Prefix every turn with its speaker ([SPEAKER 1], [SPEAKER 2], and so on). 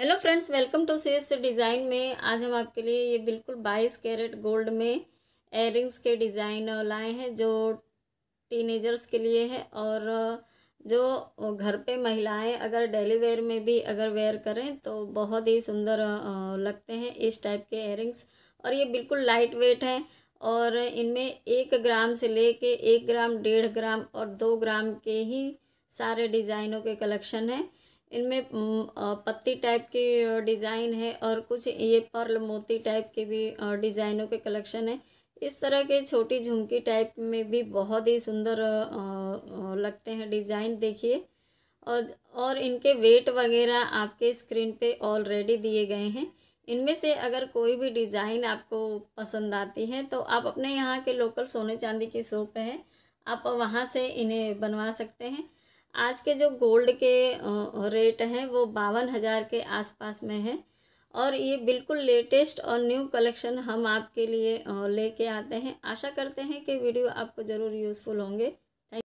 [SPEAKER 1] hello friends welcome to S design में आज हम आपके लिए ये बिल्कुल 22 कैरेट गोल्ड में एयरिंग्स के डिज़ाइन लाए हैं जो टीनेजर्स के लिए है और जो घर पे महिलाएं अगर डेली वेयर में भी अगर वेयर करें तो बहुत ही सुंदर लगते हैं इस टाइप के एयरिंग्स और ये बिल्कुल लाइट वेट हैं और इनमें एक ग्राम से ले एक ग्राम डेढ़ ग्राम और दो ग्राम के ही सारे डिज़ाइनों के कलेक्शन हैं इनमें पत्ती टाइप के डिज़ाइन है और कुछ ये पर्ल मोती टाइप के भी डिज़ाइनों के कलेक्शन है इस तरह के छोटी झुमकी टाइप में भी बहुत ही सुंदर लगते हैं डिज़ाइन देखिए और और इनके वेट वगैरह आपके स्क्रीन पे ऑलरेडी दिए गए हैं इनमें से अगर कोई भी डिज़ाइन आपको पसंद आती है तो आप अपने यहाँ के लोकल सोने चांदी की सोप है आप वहाँ से इन्हें बनवा सकते हैं आज के जो गोल्ड के रेट हैं वो बावन हज़ार के आसपास में है और ये बिल्कुल लेटेस्ट और न्यू कलेक्शन हम आपके लिए लेके आते हैं आशा करते हैं कि वीडियो आपको ज़रूर यूज़फुल होंगे